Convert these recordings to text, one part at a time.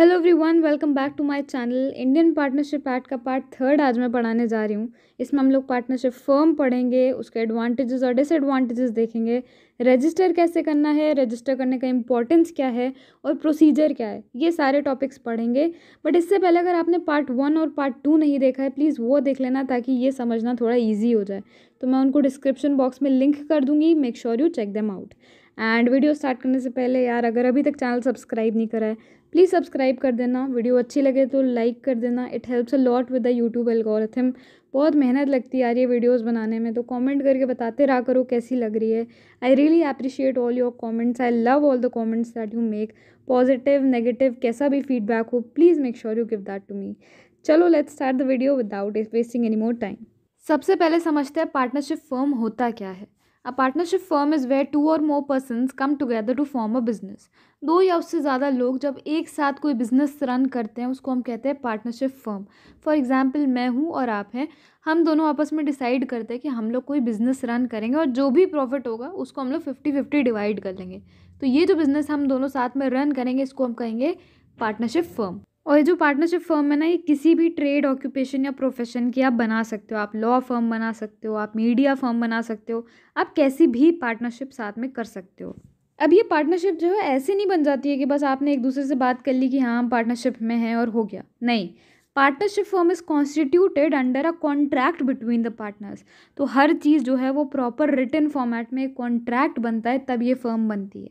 Hello everyone welcome back to my channel Indian partnership act का part third आज मैं पढ़ाने जा रही हूँ इसमें हम लोग पार्टनरशिप फर्म पढ़ेंगे उसके एडवांटेजेस और डिसएडवांटेजेस देखेंगे रजिस्टर कैसे करना है रजिस्टर करने का इंपॉर्टेंस क्या है और प्रोसीजर क्या है ये सारे टॉपिक्स पढ़ेंगे बट इससे पहले अगर आपने पार्ट वन और पार्ट टू नहीं देखा है प्लीज़ वो देख लेना ताकि ये समझना थोड़ा ईजी हो जाए तो मैं उनको डिस्क्रिप्शन बॉक्स में लिंक कर दूँगी make sure you check them out and video start करने से पहले यार अगर अभी तक चैनल सब्सक्राइब नहीं करा है प्लीज़ सब्सक्राइब कर देना वीडियो अच्छी लगे तो लाइक कर देना it helps a lot with the YouTube algorithm बहुत मेहनत लगती आ रही है वीडियोस बनाने में तो कमेंट करके बताते रहा करो कैसी लग रही है I really appreciate all your comments I love all the comments that you make positive negative कैसा भी फीडबैक हो please make sure you give that to me चलो let's start the video without wasting any more time सबसे पहले समझते हैं partnership firm होता क्या है a partnership firm is where two और more person come together to form a business दो या उससे ज़्यादा लोग जब एक साथ कोई बिज़नेस रन करते हैं उसको हम कहते हैं पार्टनरशिप फर्म फॉर एग्ज़ाम्पल मैं हूँ और आप हैं हम दोनों आपस में डिसाइड करते हैं कि हम लोग कोई बिज़नेस रन करेंगे और जो भी प्रॉफिट होगा उसको हम लोग फिफ्टी फिफ्टी डिवाइड कर लेंगे तो ये जो बिज़नेस हम दोनों साथ में रन करेंगे इसको हम कहेंगे पार्टनरशिप फर्म और ये जो पार्टनरशिप फर्म है ना ये किसी भी ट्रेड ऑक्यूपेशन या प्रोफेशन की आप बना सकते हो आप लॉ फर्म बना सकते हो आप मीडिया फर्म बना सकते हो आप कैसी भी पार्टनरशिप साथ में कर सकते हो अब ये पार्टनरशिप जो है ऐसे नहीं बन जाती है कि बस आपने एक दूसरे से बात कर ली कि हाँ हम पार्टनरशिप में हैं और हो गया नहीं partnership form is constituted under a contract between the partners तो हर चीज़ जो है वो प्रॉपर रिटर्न फॉर्मेट में कॉन्ट्रैक्ट बनता है तब ये फर्म बनती है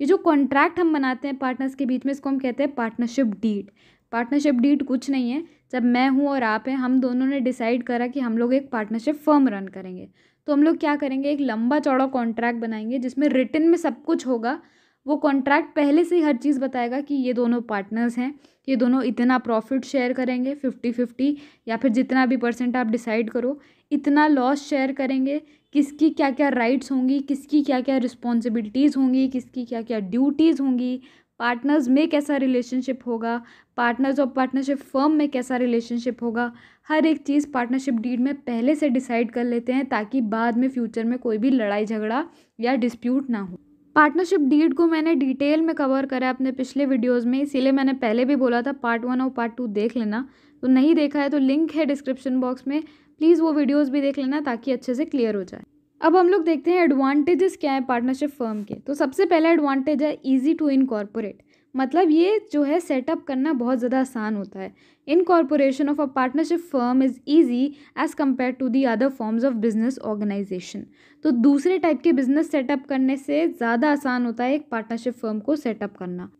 ये जो कॉन्ट्रैक्ट हम बनाते हैं पार्टनर्स के बीच में इसको हम कहते हैं पार्टनरशिप डीड पार्टनरशिप डीड कुछ नहीं है जब मैं हूँ और आप हैं हम दोनों ने डिसाइड करा कि हम लोग एक पार्टनरशिप फर्म रन करेंगे तो हम लोग क्या करेंगे एक लंबा चौड़ा कॉन्ट्रैक्ट बनाएंगे जिसमें रिटर्न में सब कुछ होगा वो कॉन्ट्रैक्ट पहले से ही हर चीज़ बताएगा कि ये दोनों पार्टनर्स हैं ये दोनों इतना प्रॉफिट शेयर करेंगे फिफ्टी फिफ्टी या फिर जितना भी परसेंट आप डिसाइड करो इतना लॉस शेयर करेंगे किसकी क्या क्या राइट्स होंगी किसकी क्या क्या रिस्पॉन्सिबिलिटीज़ होंगी किसकी क्या क्या ड्यूटीज़ होंगी पार्टनर्स में कैसा रिलेशनशिप होगा पार्टनर्स और पार्टनरशिप फर्म में कैसा रिलेशनशिप होगा हर एक चीज़ पार्टनरशिप डीड में पहले से डिसाइड कर लेते हैं ताकि बाद में फ्यूचर में कोई भी लड़ाई झगड़ा या डिस्प्यूट ना हो पार्टनरशिप डीड को मैंने डिटेल में कवर करा अपने पिछले वीडियोज़ में इसीलिए मैंने पहले भी बोला था पार्ट वन और पार्ट टू देख लेना तो नहीं देखा है तो लिंक है डिस्क्रिप्शन बॉक्स में प्लीज़ वो वीडियोज़ भी देख लेना ताकि अच्छे से क्लियर हो जाए अब हम लोग देखते हैं एडवांटेजेस क्या है पार्टनरशिप फर्म के तो सबसे पहला एडवांटेज है ईजी टू इनकॉर्पोरेट मतलब ये जो है सेटअप करना बहुत ज़्यादा आसान होता है incorporation of a partnership firm is easy as compare to the other forms of business organisation तो दूसरे टाइप के बिजनेस सेटअप करने से ज़्यादा आसान होता है एक पार्टनरशिप फर्म को सेटअप करना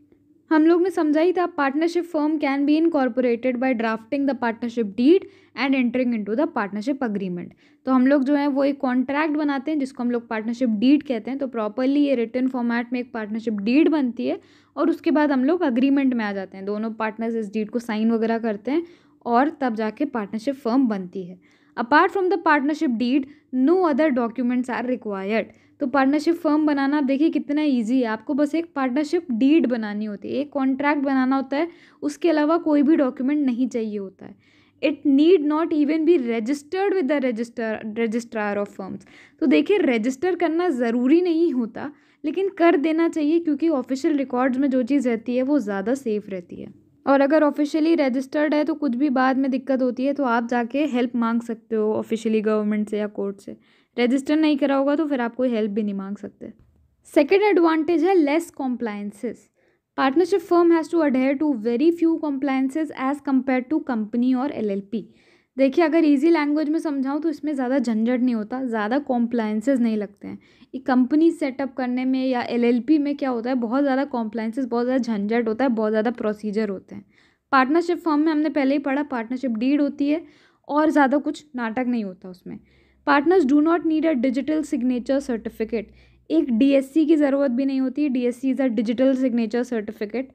हम लोग ने समझा ही था partnership firm can be incorporated by drafting the partnership deed and entering into the partnership agreement तो हम लोग जो है वो एक कॉन्ट्रैक्ट बनाते हैं जिसको हम लोग पार्टनरशिप डीड कहते हैं तो प्रॉपरली ये रिटर्न फॉर्मेट में एक पार्टनरशिप डीड बनती है और उसके बाद हम लोग अग्रीमेंट में आ जाते हैं दोनों पार्टनर्स इस डीड को साइन वगैरह करते हैं और तब जाके पार्टनरशिप फर्म बनती है apart from the partnership deed no other documents are required तो पार्टनरशिप फर्म बनाना देखिए कितना ईजी है आपको बस एक पार्टनरशिप डीड बनानी होती है एक कॉन्ट्रैक्ट बनाना होता है उसके अलावा कोई भी डॉक्यूमेंट नहीं चाहिए होता है it need not even be registered with the register registrar of firms तो देखिए रजिस्टर करना ज़रूरी नहीं होता लेकिन कर देना चाहिए क्योंकि ऑफिशियल रिकॉर्ड्स में जो चीज़ रहती है वो ज़्यादा सेफ रहती है और अगर ऑफिशियली रजिस्टर्ड है तो कुछ भी बाद में दिक्कत होती है तो आप जाके हेल्प मांग सकते हो ऑफिशियली गवर्नमेंट से या कोर्ट से रजिस्टर नहीं करा होगा तो फिर आप कोई हेल्प भी नहीं मांग सकते सेकेंड एडवांटेज है less compliances partnership firm has to adhere to very few compliances as compare to company और पी देखिए अगर इजी लैंग्वेज में समझाऊँ तो इसमें ज़्यादा झंझट नहीं होता ज़्यादा कॉम्प्लायंसेज नहीं लगते हैं ये कंपनी सेटअप करने में या एलएलपी में क्या होता है बहुत ज़्यादा कॉम्प्लायंसेज बहुत ज़्यादा झंझट होता है बहुत ज़्यादा प्रोसीजर होते हैं पार्टनरशिप फॉर्म में हमने पहले ही पढ़ा पार्टनरशिप डीड होती है और ज़्यादा कुछ नाटक नहीं होता उसमें partners do not need a digital signature certificate एक डीएससी की ज़रूरत भी नहीं होती DSC is a digital signature certificate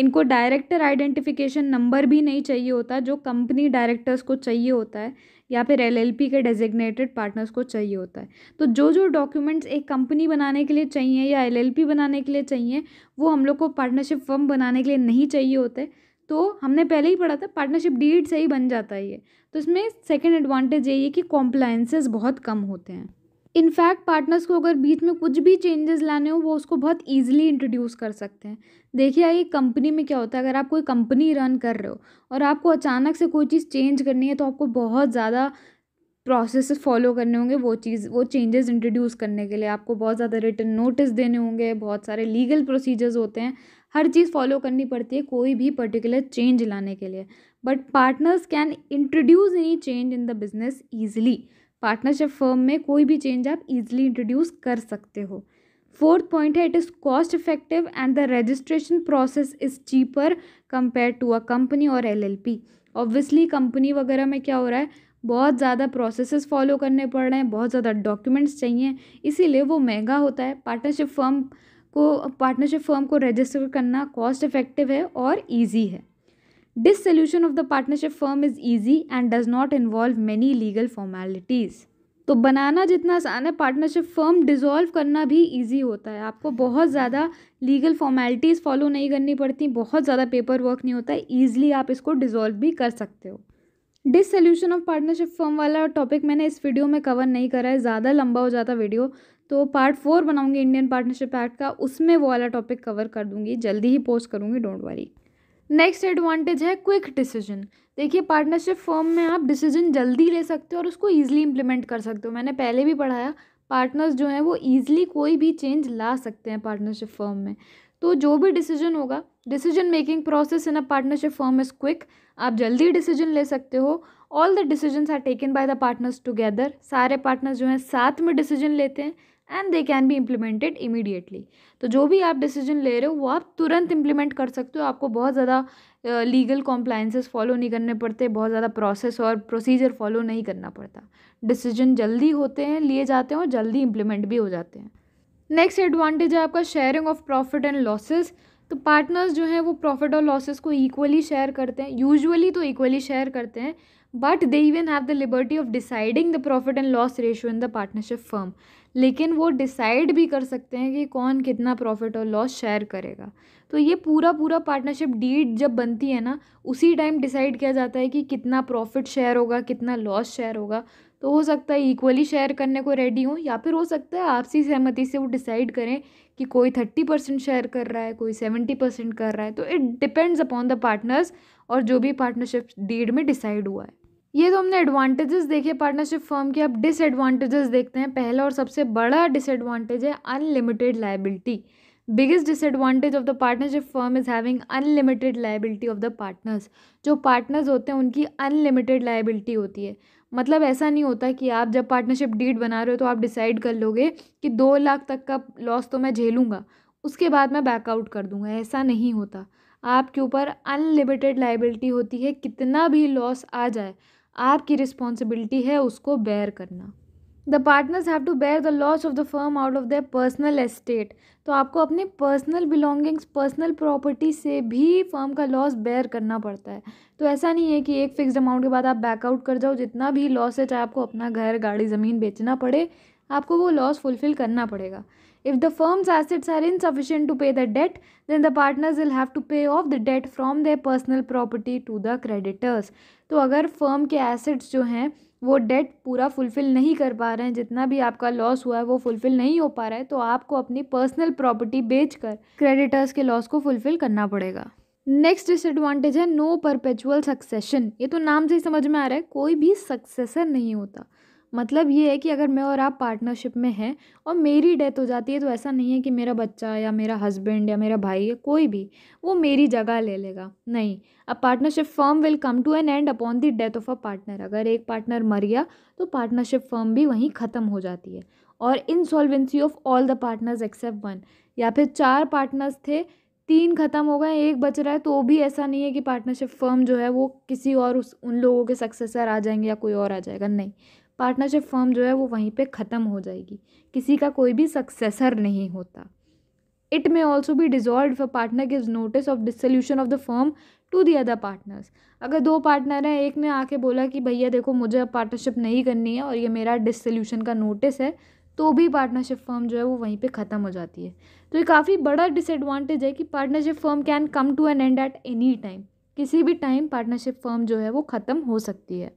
इनको डायरेक्टर आइडेंटिफिकेशन नंबर भी नहीं चाहिए होता जो कंपनी डायरेक्टर्स को चाहिए होता है या फिर एल के डेजिग्नेटेड पार्टनर्स को चाहिए होता है तो जो जो डॉक्यूमेंट्स एक कंपनी बनाने के लिए चाहिए या एल बनाने के लिए चाहिए वो हम लोग को पार्टनरशिप फर्म बनाने के लिए नहीं चाहिए होते तो हमने पहले ही पढ़ा था पार्टनरशिप डीड से ही बन जाता है ये तो इसमें सेकेंड एडवांटेज यही है कि कॉम्प्लाइंसेज बहुत कम होते हैं इनफैक्ट पार्टनर्स को अगर बीच में कुछ भी चेंजेस लाने हो वो उसको बहुत ईजिली इंट्रोड्यूस कर सकते हैं देखिए आइए कंपनी में क्या होता है अगर आप कोई कंपनी रन कर रहे हो और आपको अचानक से कोई चीज़ चेंज करनी है तो आपको बहुत ज़्यादा प्रोसेस फॉलो करने होंगे वो चीज़ वो चेंजेस इंट्रोड्यूस करने के लिए आपको बहुत ज़्यादा रिटर्न नोटिस देने होंगे बहुत सारे लीगल प्रोसीजर्स होते हैं हर चीज़ फॉलो करनी पड़ती है कोई भी पर्टिकुलर चेंज लाने के लिए but partners can introduce any change in the business easily partnership firm में कोई भी चेंज आप ईजिली इंट्रोड्यूस कर सकते हो फोर्थ पॉइंट है it is cost effective and the registration process is cheaper compare to a company और L L P obviously company वगैरह में क्या हो रहा है बहुत ज़्यादा प्रोसेसेस फॉलो करने पड़ रहे हैं बहुत ज़्यादा डॉक्यूमेंट्स चाहिए इसीलिए वो महंगा होता है पार्टनरशिप फर्म को पार्टनरशिप फर्म को रजिस्टर करना कॉस्ट इफेक्टिव है और ईजी है dissolution of the partnership firm is easy and does not involve many legal formalities तो बनाना जितना आसान है पार्टनरशिप फर्म डिज़ोल्व करना भी ईजी होता है आपको बहुत ज़्यादा लीगल फॉर्मेलिटीज़ फॉलो नहीं करनी पड़ती बहुत ज़्यादा पेपर वर्क नहीं होता है ईजिली आप इसको डिज़ोल्व भी कर सकते हो डिसल्यूशन ऑफ पार्टनरशिप फर्म वाला टॉपिक मैंने इस वीडियो में कवर नहीं करा है ज़्यादा लंबा हो जाता वीडियो तो पार्ट फोर बनाऊंगी इंडियन पार्टनरशिप एक्ट का उसमें वो वाला टॉपिक कवर कर दूंगी जल्दी ही पोस्ट करूँगी डोंट वरी नेक्स्ट एडवांटेज है क्विक डिसीजन देखिए पार्टनरशिप फॉर्म में आप डिसीजन जल्दी ले सकते हो और उसको ईजिली इंप्लीमेंट कर सकते हो मैंने पहले भी पढ़ाया पार्टनर्स जो हैं वो ईजिली कोई भी चेंज ला सकते हैं पार्टनरशिप फॉर्म में तो जो भी डिसीजन होगा decision making process in a partnership form is quick आप जल्दी डिसीजन ले सकते हो all the decision are taken by the partners together सारे पार्टनर्स जो हैं साथ में डिसीजन लेते हैं and they can be implemented immediately तो जो भी आप डिसीजन ले रहे हो वो आप तुरंत इम्प्लीमेंट कर सकते हो आपको बहुत ज़्यादा लीगल कॉम्प्लाइंसेस फॉलो नहीं करने पड़ते बहुत ज़्यादा प्रोसेस और प्रोसीजर फॉलो नहीं करना पड़ता डिसीजन जल्दी होते हैं लिए जाते हैं और जल्दी इम्प्लीमेंट भी हो जाते हैं नेक्स्ट एडवांटेज है आपका sharing of profit and losses तो पार्टनर्स जो हैं वो प्रॉफिट और लॉसेज को इक्वली शेयर करते हैं यूजुअली तो इक्वली शेयर करते हैं but they even have the liberty of deciding the profit and loss ratio in the partnership firm लेकिन वो डिसाइड भी कर सकते हैं कि कौन कितना प्रॉफिट और लॉस शेयर करेगा तो ये पूरा पूरा पार्टनरशिप डीड जब बनती है ना उसी टाइम डिसाइड किया जाता है कि कितना प्रॉफिट शेयर होगा कितना लॉस शेयर होगा तो हो सकता है इक्वली शेयर करने को रेडी हो या फिर हो सकता है आपसी सहमति से वो डिसाइड करें कि कोई थर्टी परसेंट शेयर कर रहा है कोई सेवेंटी परसेंट कर रहा है तो it depends upon the partners और जो भी पार्टनरशिप डीड में डिसाइड हुआ है ये तो हमने एडवांटेजेस देखे पार्टनरशिप फर्म के अब डिसएडवांटेजेस देखते हैं पहला और सबसे बड़ा डिसएडवांटेज है unlimited liability biggest disadvantage of the partnership firm is having unlimited liability of the partners जो पार्टनर्स होते हैं उनकी अनलिमिटेड लाइबिलिटी होती है मतलब ऐसा नहीं होता कि आप जब पार्टनरशिप डीड बना रहे हो तो आप डिसाइड कर लोगे कि दो लाख तक का लॉस तो मैं झेलूंगा उसके बाद मैं बैकआउट कर दूंगा ऐसा नहीं होता आपके ऊपर अनलिमिटेड लाइबिलिटी होती है कितना भी लॉस आ जाए आपकी रिस्पॉन्सिबिलिटी है उसको बेयर करना the partners have to bear the loss of the firm out of their personal estate तो आपको अपने पर्सनल बिलोंगिंग्स पर्सनल प्रॉपर्टी से भी फर्म का लॉस बेयर करना पड़ता है तो ऐसा नहीं है कि एक फ़िक्स अमाउंट के बाद आप बैकआउट कर जाओ जितना भी लॉस है चाहे आपको अपना घर गाड़ी ज़मीन बेचना पड़े आपको वो लॉस फुलफ़िल करना पड़ेगा If the firm's assets are insufficient to pay the debt, then the partners will have to pay off the debt from their personal property to the creditors. तो अगर फर्म के एसेट्स जो हैं वो date पूरा fulfil नहीं कर पा रहे हैं जितना भी आपका लॉस हुआ है वो फुलफ़िल नहीं हो पा रहा है तो आपको अपनी पर्सनल प्रॉपर्टी बेचकर क्रेडिटर्स के लॉस को फुलफ़िल करना पड़ेगा नेक्स्ट डिसएडवांटेज है नो परपेचुअल सक्सेशन ये तो नाम से ही समझ में आ रहा है कोई भी सक्सेसर नहीं होता मतलब ये है कि अगर मैं और आप पार्टनरशिप में हैं और मेरी डेथ हो जाती है तो ऐसा नहीं है कि मेरा बच्चा या मेरा हस्बैंड या मेरा भाई या कोई भी वो मेरी जगह ले लेगा नहीं a partnership firm will come to an end upon the death of a partner अगर एक पार्टनर मर गया तो पार्टनरशिप फर्म भी वहीं ख़त्म हो जाती है और insolvency of all the partners except one या फिर चार पार्टनर्स थे तीन ख़त्म हो गए एक बच रहा है तो भी ऐसा नहीं है कि पार्टनरशिप फर्म जो है वो किसी और उस उन लोगों के सक्सेसर आ जाएंगे या कोई और आ जाएगा नहीं पार्टनरशिप फॉर्म जो है वो वहीं पे ख़त्म हो जाएगी किसी का कोई भी सक्सेसर नहीं होता इट मे ऑल्सो भी dissolve a partner give notice of dissolution of the form to the other partners अगर दो पार्टनर हैं एक ने आके बोला कि भैया देखो मुझे अब पार्टनरशिप नहीं करनी है और ये मेरा डिसोल्यूशन का नोटिस है तो भी पार्टनरशिप फॉर्म जो है वो वहीं पे ख़त्म हो जाती है तो ये काफ़ी बड़ा डिसएडवांटेज है कि partnership form can come to an end at any time किसी भी टाइम पार्टनरशिप फॉर्म जो है वो ख़त्म हो सकती है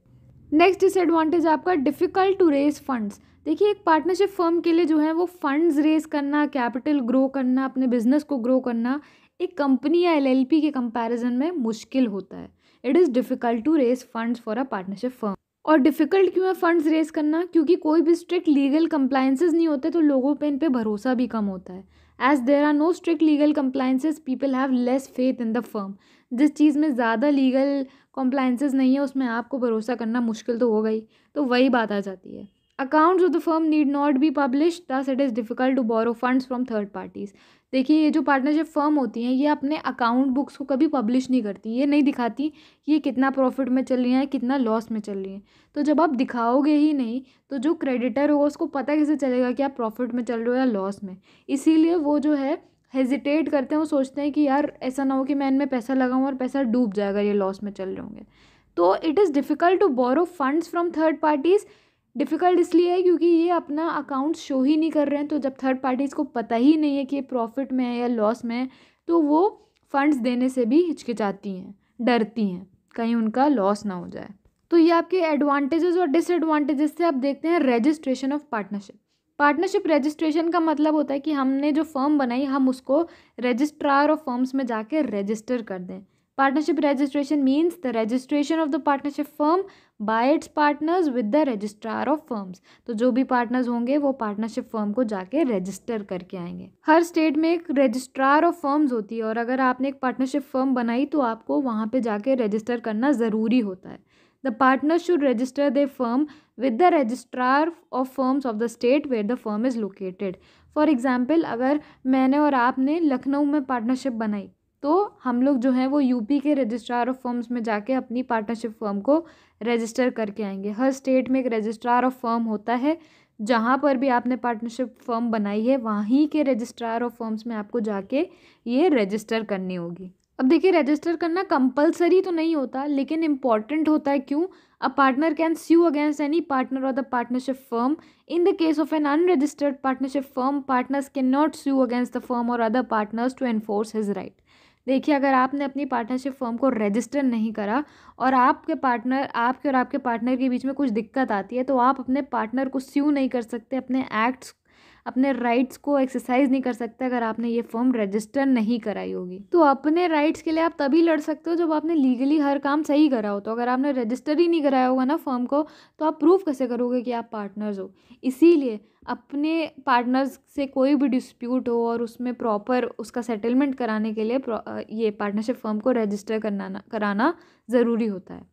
नेक्स्ट डिसएडवांटेज आपका डिफ़िकल्ट टू रेज फंड्स देखिए एक पार्टनरशिप फर्म के लिए जो है वो फंड्स रेज करना कैपिटल ग्रो करना अपने बिजनेस को ग्रो करना एक कंपनी या एलएलपी के कंपैरिजन में मुश्किल होता है it is difficult to raise funds for a partnership firm और डिफ़िकल्ट क्यों है फंड्स रेज करना क्योंकि कोई भी स्ट्रिक्ट लीगल कंप्लाइंसेज नहीं होते तो लोगों पर इन पर भरोसा भी कम होता है as there are no strict legal compliances people have less faith in the firm जिस चीज़ में ज़्यादा लीगल कॉम्प्लाइंसेज नहीं है उसमें आपको भरोसा करना मुश्किल तो हो गई तो वही बात आ जाती है accounts of the firm need not be publish thus it is difficult to borrow funds from third parties देखिए ये जो पार्टनरशिप फर्म होती हैं ये अपने अकाउंट बुक्स को कभी पब्लिश नहीं करती ये नहीं दिखाती कि ये कितना प्रॉफिट में चल रही हैं कितना लॉस में चल रही हैं तो जब आप दिखाओगे ही नहीं तो जो क्रेडिटर होगा उसको पता कैसे चलेगा कि आप प्रॉफिट में चल रहे हो या लॉस में इसीलिए वो जो है हेजिटेट करते हैं वो सोचते हैं कि यार ऐसा ना हो कि मैं इनमें पैसा लगाऊँ और पैसा डूब जाएगा ये लॉस में चल रहे होंगे तो it is difficult to borrow funds from third parties difficult इसलिए है क्योंकि ये अपना अकाउंट शो ही नहीं कर रहे हैं तो जब थर्ड पार्टीज़ को पता ही नहीं है कि ये प्रॉफिट में है या लॉस में है तो वो फंड्स देने से भी हिचकिचाती हैं डरती हैं कहीं उनका लॉस ना हो जाए तो ये आपके एडवांटेजेस और डिसएडवांटेजेस से आप देखते हैं registration of partnership partnership registration का मतलब होता है कि हमने जो फर्म बनाई हम उसको रजिस्ट्रार ऑफ फर्म्स में जाके रजिस्टर कर दें partnership registration means the registration of the partnership firm by its partners with the registrar of firms तो जो भी पार्टनर्स होंगे वो पार्टनरशिप फर्म को जाके रजिस्टर करके आएंगे हर स्टेट में एक रजिस्ट्रार ऑफ फर्म्स होती है और अगर आपने एक पार्टनरशिप फर्म बनाई तो आपको वहाँ पे जाके रजिस्टर करना ज़रूरी होता है The partners should register their firm with the registrar of firms of the state where the firm is located. For example अगर मैंने और आपने लखनऊ में पार्टनरशिप बनाई तो हम लोग जो हैं वो यूपी के रजिस्ट्रार ऑफ फर्म्स में जाके अपनी पार्टनरशिप फर्म को रजिस्टर करके आएंगे हर स्टेट में एक रजिस्ट्रार ऑफ फर्म होता है जहाँ पर भी आपने पार्टनरशिप फर्म बनाई है वहीं के रजिस्ट्रार ऑफ फर्म्स में आपको जाके ये रजिस्टर करनी होगी अब देखिए रजिस्टर करना कंपलसरी तो नहीं होता लेकिन इम्पॉर्टेंट होता है क्यों a partner can sue against any partner और the partnership firm in the case of an unregistered partnership firm partners can not sue against the firm और other partners to enforce his right देखिए अगर आपने अपनी partnership firm को register नहीं करा और आपके पार्टनर आपके और आपके पार्टनर के बीच में कुछ दिक्कत आती है तो आप अपने पार्टनर को स्यू नहीं कर सकते अपने एक्ट्स अपने राइट्स को एक्सरसाइज नहीं कर सकते अगर आपने ये फॉर्म रजिस्टर नहीं कराई होगी तो अपने राइट्स के लिए आप तभी लड़ सकते हो जब आपने लीगली हर काम सही करा हो तो अगर आपने रजिस्टर ही नहीं कराया होगा ना फॉर्म को तो आप प्रूफ कैसे करोगे कि आप पार्टनर्स हो इसीलिए अपने पार्टनर्स से कोई भी डिस्प्यूट हो और उसमें प्रॉपर उसका सेटलमेंट कराने के लिए ये पार्टनरशिप फॉर्म को रजिस्टर करना कराना ज़रूरी होता है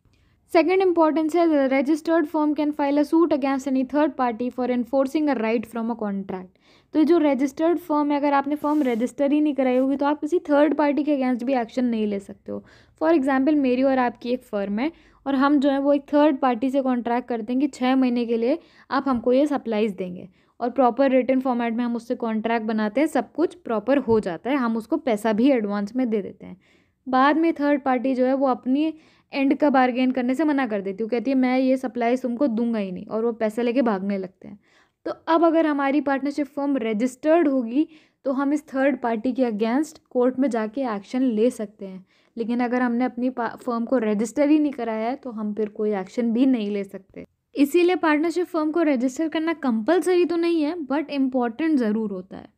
सेकेंड इंपॉर्टेंस है registered form can file a suit against any third party for for a right from a contract contract. तो जो रजिस्टर्ड फॉर्म है अगर आपने फॉर्म रजिस्टर ही नहीं कराई होगी तो आप किसी थर्ड पार्टी के अगेंस्ट भी एक्शन नहीं ले सकते हो फॉर एग्जाम्पल मेरी और आपकी एक फ़र्म है और हम जो है वो एक थर्ड पार्टी से कॉन्ट्रैक्ट करते हैं कि छः महीने के लिए आप हमको ये सप्लाइज देंगे और प्रॉपर रिटर्न फॉर्मेट में हम उससे कॉन्ट्रैक्ट बनाते हैं सब कुछ प्रॉपर हो जाता है हम उसको पैसा भी एडवांस में दे देते हैं बाद में थर्ड पार्टी जो है वो अपनी एंड का बार्गेन करने से मना कर देती हूँ कहती है मैं ये सप्लाई तुमको दूंगा ही नहीं और वो पैसे लेके भागने लगते हैं तो अब अगर हमारी पार्टनरशिप फर्म रजिस्टर्ड होगी तो हम इस थर्ड पार्टी के अगेंस्ट कोर्ट में जाके एक्शन ले सकते हैं लेकिन अगर हमने अपनी फर्म को रजिस्टर ही नहीं कराया है तो हम फिर कोई एक्शन भी नहीं ले सकते इसीलिए पार्टनरशिप फर्म को रजिस्टर करना कंपलसरी तो नहीं है बट इम्पॉर्टेंट ज़रूर होता है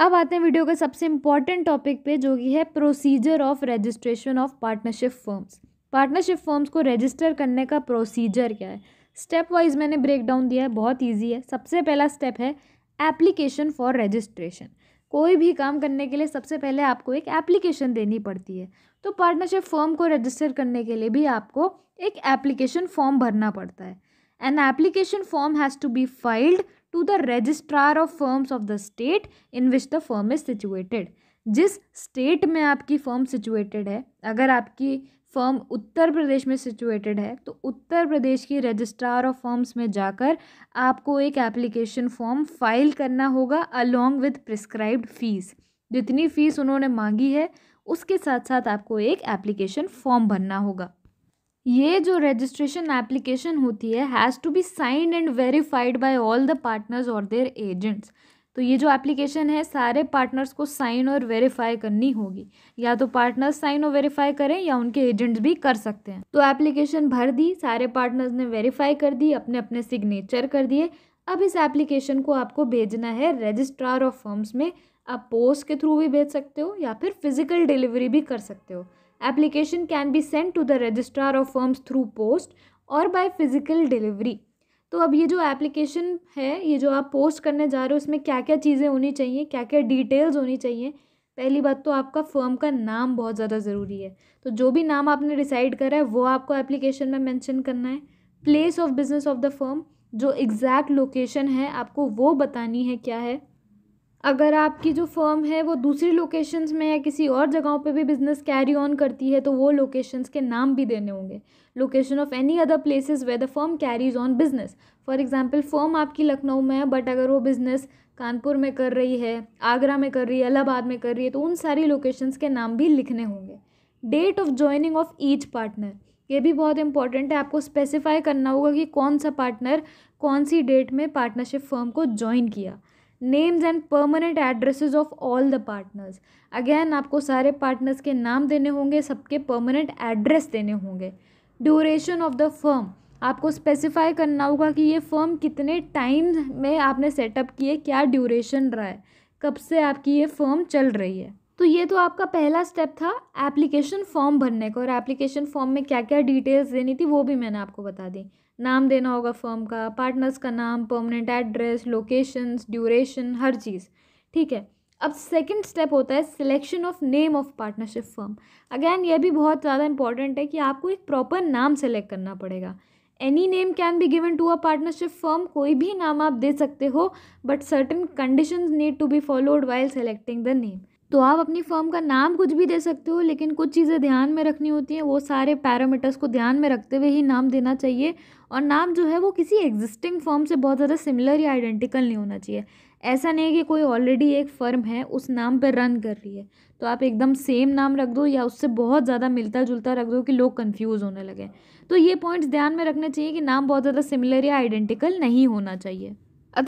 अब आते हैं वीडियो के सबसे इम्पॉर्टेंट टॉपिक पे जो कि है procedure of registration of partnership firms partnership firms को रजिस्टर करने का प्रोसीजर क्या है स्टेप वाइज मैंने ब्रेक डाउन दिया है बहुत ईजी है सबसे पहला स्टेप है एप्लीकेशन फॉर रजिस्ट्रेशन कोई भी काम करने के लिए सबसे पहले आपको एक एप्लीकेशन देनी पड़ती है तो पार्टनरशिप फॉर्म को रजिस्टर करने के लिए भी आपको एक एप्लीकेशन फॉर्म भरना पड़ता है an application form has to be filed to the registrar of firms of the state in which the firm is situated जिस स्टेट में आपकी फ़र्म सिचुएटेड है अगर आपकी फर्म उत्तर प्रदेश में सिचुएटेड है तो उत्तर प्रदेश की रजिस्ट्रार ऑफ फर्म्स में जाकर आपको एक एप्लीकेशन फॉर्म फाइल करना होगा अलोंग विद प्रिस्क्राइब्ड फ़ीस जितनी फ़ीस उन्होंने मांगी है उसके साथ साथ आपको एक एप्लीकेशन फॉर्म भरना होगा ये जो रजिस्ट्रेशन एप्लीकेशन होती है has to be signed and verified by all the partners और देयर एजेंट्स तो ये जो एप्लीकेशन है सारे पार्टनर्स को साइन और वेरीफाई करनी होगी या तो पार्टनर्स साइन और वेरीफाई करें या उनके एजेंट्स भी कर सकते हैं तो एप्लीकेशन भर दी सारे पार्टनर्स ने वेरीफाई कर दी अपने अपने सिग्नेचर कर दिए अब इस एप्लीकेशन को आपको भेजना है रजिस्ट्रार ऑफ फर्म्स में आप पोस्ट के थ्रू भी भेज सकते हो या फिर फिजिकल डिलीवरी भी कर सकते हो application can be send to the registrar of firms through post और बाय फिज़िकल डिलीवरी तो अब ये जो एप्लीकेशन है ये जो आप पोस्ट करने जा रहे हो उसमें क्या क्या चीज़ें होनी चाहिए क्या क्या डिटेल्स होनी चाहिए पहली बात तो आपका फर्म का नाम बहुत ज़्यादा ज़रूरी है तो जो भी नाम आपने डिसाइड करा है वो आपको एप्लीकेशन में मेंशन करना है place of business of the firm जो एग्जैक्ट लोकेशन है आपको वो बतानी है क्या है अगर आपकी जो फर्म है वो दूसरी लोकेशंस में या किसी और जगहों पे भी बिजनेस कैरी ऑन करती है तो वो लोकेशंस के नाम भी देने होंगे location of any other places where the firm carries on business for example firm आपकी लखनऊ में है बट अगर वो बिज़नेस कानपुर में कर रही है आगरा में कर रही है इलाहाबाद में कर रही है तो उन सारी लोकेशंस के नाम भी लिखने होंगे date of joining of each partner ये भी बहुत इंपॉर्टेंट है आपको स्पेसिफाई करना होगा कि कौन सा पार्टनर कौन सी डेट में पार्टनरशिप फर्म को ज्वाइन किया names and permanent addresses of all the partners again आपको सारे पार्टनर्स के नाम देने होंगे सबके परमानेंट एड्रेस देने होंगे ड्यूरेशन ऑफ द फर्म आपको स्पेसिफाई करना होगा कि ये फर्म कितने टाइम में आपने सेटअप किए क्या ड्यूरेशन रहा है कब से आपकी ये फर्म चल रही है तो ये तो आपका पहला स्टेप था एप्लीकेशन फॉर्म भरने का और एप्लीकेशन फॉर्म में क्या क्या डिटेल्स देनी थी वो भी मैंने आपको बता दी नाम देना होगा फर्म का पार्टनर्स का नाम परमानेंट एड्रेस लोकेशंस ड्यूरेशन हर चीज़ ठीक है अब सेकंड स्टेप होता है selection of name of partnership firm again ये भी बहुत ज़्यादा इंपॉर्टेंट है कि आपको एक प्रॉपर नाम सेलेक्ट करना पड़ेगा any name can be given to a partnership firm कोई भी नाम आप दे सकते हो but certain condition need to be followed while selecting the name तो आप अपनी फर्म का नाम कुछ भी दे सकते हो लेकिन कुछ चीज़ें ध्यान में रखनी होती हैं वो सारे पैरामीटर्स को ध्यान में रखते हुए ही नाम देना चाहिए और नाम जो है वो किसी एग्जिस्टिंग फर्म से बहुत ज़्यादा सिमिलर या आइडेंटिकल नहीं होना चाहिए ऐसा नहीं है कि कोई ऑलरेडी एक फर्म है उस नाम पर रन कर रही है तो आप एकदम सेम नाम रख दो या उससे बहुत ज़्यादा मिलता जुलता रख दो कि लोग कन्फ्यूज़ होने लगे तो ये पॉइंट्स ध्यान में रखने चाहिए कि नाम बहुत ज़्यादा सिमिलर या आइडेंटिकल नहीं होना चाहिए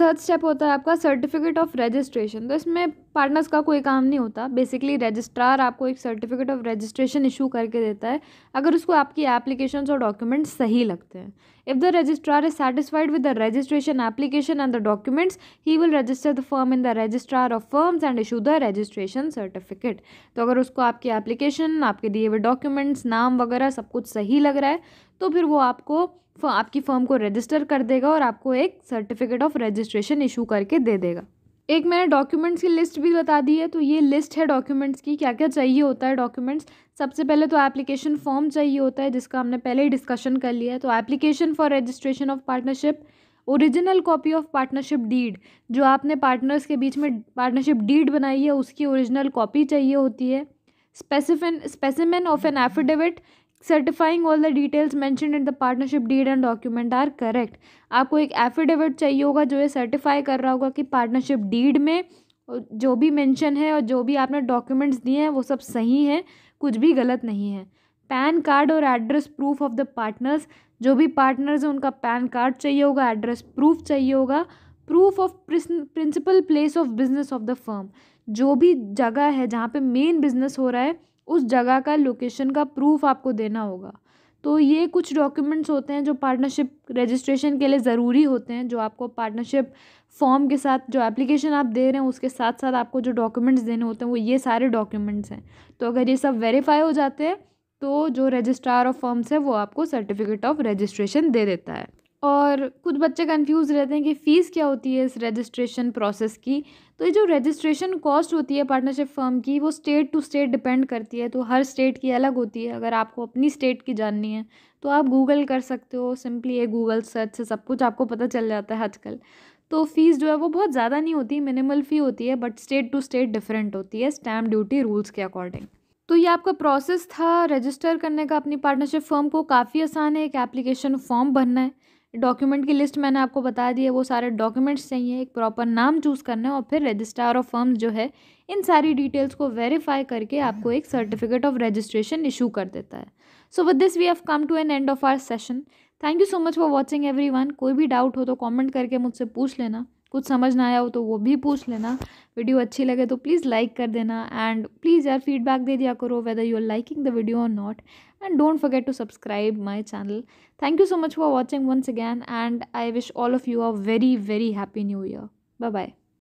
थर्ड स्टेप होता है आपका सर्टिफिकेट ऑफ रजिस्ट्रेशन तो इसमें पार्टनर्स का कोई काम नहीं होता बेसिकली रजिस्ट्रार आपको एक सर्टिफिकेट ऑफ रजिस्ट्रेशन इशू करके देता है अगर उसको आपकी एप्लीकेशन और डॉक्यूमेंट्स सही लगते हैं if the registrar is satisfied with the registration application and the documents he will register the firm in the registrar of firms and issue the registration certificate तो अगर उसको आपकी एप्लीकेशन आपके दिए हुए डॉक्यूमेंट्स नाम वगैरह सब कुछ सही लग रहा है तो फिर वो आपको आपकी फर्म को रजिस्टर कर देगा और आपको एक सर्टिफिकेट ऑफ रजिस्ट्रेशन इशू करके दे देगा एक मैंने डॉक्यूमेंट्स की लिस्ट भी बता दी है तो ये लिस्ट है डॉक्यूमेंट्स की क्या क्या चाहिए होता है डॉक्यूमेंट्स सबसे पहले तो एप्लीकेशन फॉर्म चाहिए होता है जिसका हमने पहले ही डिस्कशन कर लिया है तो application for registration of partnership original copy of partnership deed जो आपने पार्टनर्स के बीच में पार्टनरशिप डीड बनाई है उसकी ओरिजिनल कॉपी चाहिए होती है specific specimen of an affidavit certifying all the details mention in the partnership deed and document are correct आपको एक एफिडेविट चाहिए होगा जो ये सर्टिफाई कर रहा होगा कि पार्टनरशिप डीड में जो भी मैंशन है और जो भी आपने डॉक्यूमेंट्स दिए हैं वो सब सही हैं कुछ भी गलत नहीं है पैन कार्ड और address proof of the partners जो भी पार्टनर्स हैं उनका पैन कार्ड चाहिए होगा एड्रेस प्रूफ चाहिए होगा proof of principal place of business of the firm जो भी जगह है जहाँ पे मेन बिजनेस हो रहा है उस जगह का लोकेशन का प्रूफ़ आपको देना होगा तो ये कुछ डॉक्यूमेंट्स होते हैं जो पार्टनरशिप रजिस्ट्रेशन के लिए ज़रूरी होते हैं जो आपको पार्टनरशिप फॉर्म के साथ जो एप्लीकेशन आप दे रहे हैं उसके साथ साथ आपको जो डॉक्यूमेंट्स देने होते हैं वो ये सारे डॉक्यूमेंट्स हैं तो अगर ये सब वेरीफाई हो जाते हैं तो जो रजिस्ट्रार ऑफ फॉर्म्स है वो आपको सर्टिफिकेट ऑफ रजिस्ट्रेशन दे देता है और कुछ बच्चे कंफ्यूज रहते हैं कि फ़ीस क्या होती है इस रजिस्ट्रेशन प्रोसेस की तो ये जो रजिस्ट्रेशन कॉस्ट होती है पार्टनरशिप फर्म की वो स्टेट टू स्टेट डिपेंड करती है तो हर स्टेट की अलग होती है अगर आपको अपनी स्टेट की जाननी है तो आप गूगल कर सकते हो सिंपली एक गूगल सर्च से सब कुछ आपको पता चल जाता है आजकल तो फ़ीस जो है वो बहुत ज़्यादा नहीं होती मिनिमल फ़ी होती है but state to state different होती है स्टैम्प ड्यूटी रूल्स के अकॉर्डिंग तो ये आपका प्रोसेस था रजिस्टर करने का अपनी पार्टनरशिप फर्म को काफ़ी आसान है एक एप्लीकेशन फॉर्म भरना है डॉक्यूमेंट की लिस्ट मैंने आपको बता दी है वो सारे डॉक्यूमेंट्स चाहिए एक प्रॉपर नाम चूज़ करना है और फिर रजिस्ट्रार ऑफ फर्म्स जो है इन सारी डिटेल्स को वेरीफाई करके आपको एक सर्टिफिकेट ऑफ रजिस्ट्रेशन इशू कर देता है so with this we have come to an end of our session thank you so much for watching every कोई भी डाउट हो तो कॉमेंट करके मुझसे पूछ लेना कुछ समझ ना आया हो तो वो भी पूछ लेना वीडियो अच्छी लगे तो प्लीज़ लाइक कर देना एंड प्लीज़ यार फीडबैक दे दिया करो whether you are liking the video और not and don't forget to subscribe my channel thank you so much for watching once again and I wish all of you are very very happy new year bye bye